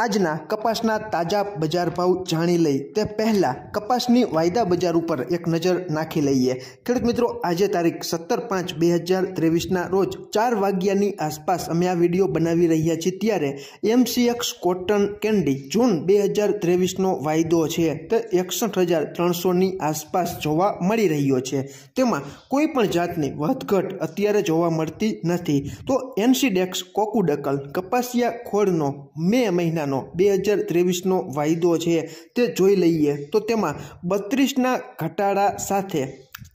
આજના કપાસના તાજા બજાર ભાવ જાણી લઈ તે પહેલાં કપાસની વાયદા બજાર ઉપર એક નજર નાખી લઈએ ખેડૂત મિત્રો આજે તારીખ સત્તર પાંચ બે હજાર ત્રેવીસના રોજ ચાર વાગ્યાની આસપાસ અમે આ વિડીયો બનાવી રહ્યા છીએ ત્યારે એમસીએક્સ કોટન કેન્ડી જૂન બે હજાર ત્રેવીસનો વાયદો છે તે એકસઠ હજાર ત્રણસોની આસપાસ જોવા મળી રહ્યો છે તેમાં કોઈ પણ જાતની વધઘટ અત્યારે જોવા મળતી નથી તો એનસીડેક્સ કોકુડકલ કપાસિયા ખોળનો મે મહિના મહિનાનો બે હજાર ત્રેવીસનો વાયદો છે તે જોઈ લઈએ તો તેમાં બત્રીસના ઘટાડા સાથે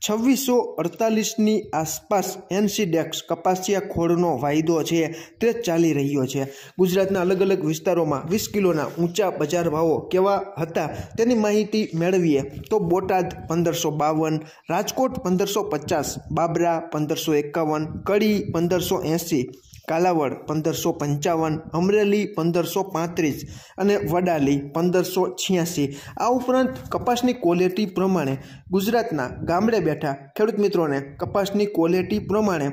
છવ્વીસો અડતાલીસની આસપાસ એનસીડેક્સ કપાસિયા ખોળનો વાયદો છે તે ચાલી રહ્યો છે ગુજરાતના અલગ અલગ વિસ્તારોમાં વીસ કિલોના ઊંચા બજાર ભાવો કેવા હતા તેની માહિતી મેળવીએ તો બોટાદ પંદરસો બાવન રાજકોટ પંદરસો પચાસ બાબરા પંદરસો એકાવન કડી પંદરસો એંસી કાલાવડ પંદરસો પંચાવન અમરેલી પંદરસો પાંત્રીસ અને વડાલી પંદરસો છ્યાસી આ ઉપરાંત કપાસની ક્વોલિટી પ્રમાણે ગુજરાતના ગામડે બેઠા ખેડૂત મિત્રોને કપાસની ક્વોલિટી પ્રમાણે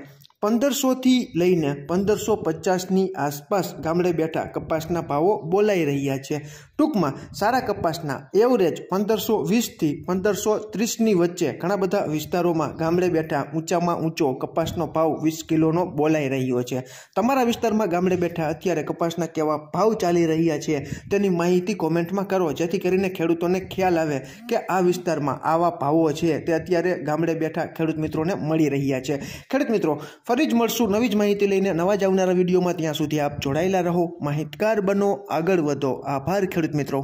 પંદરસોથી લઈને પંદરસો પચાસની આસપાસ ગામડે બેઠા કપાસના ભાવો બોલાઈ રહ્યા છે ટૂંકમાં સારા કપાસના એવરેજ પંદરસો વીસથી પંદરસો ત્રીસની વચ્ચે ઘણા બધા વિસ્તારોમાં ગામડે બેઠા ઊંચામાં ઊંચો કપાસનો ભાવ વીસ કિલોનો બોલાઈ રહ્યો છે તમારા વિસ્તારમાં ગામડે બેઠા અત્યારે કપાસના કેવા ભાવ ચાલી રહ્યા છે તેની માહિતી કોમેન્ટમાં કરો જેથી કરીને ખેડૂતોને ખ્યાલ આવે કે આ વિસ્તારમાં આવા ભાવો છે તે અત્યારે ગામડે બેઠા ખેડૂત મિત્રોને મળી રહ્યા છે ખેડૂત મિત્રો ફરી જ મળશું નવી જ માહિતી લઈને નવા જ આવનારા વિડીયોમાં ત્યાં સુધી આપ જોડાયેલા રહો માહિતગાર બનો આગળ વધો આભાર ખેડૂત મિત્રો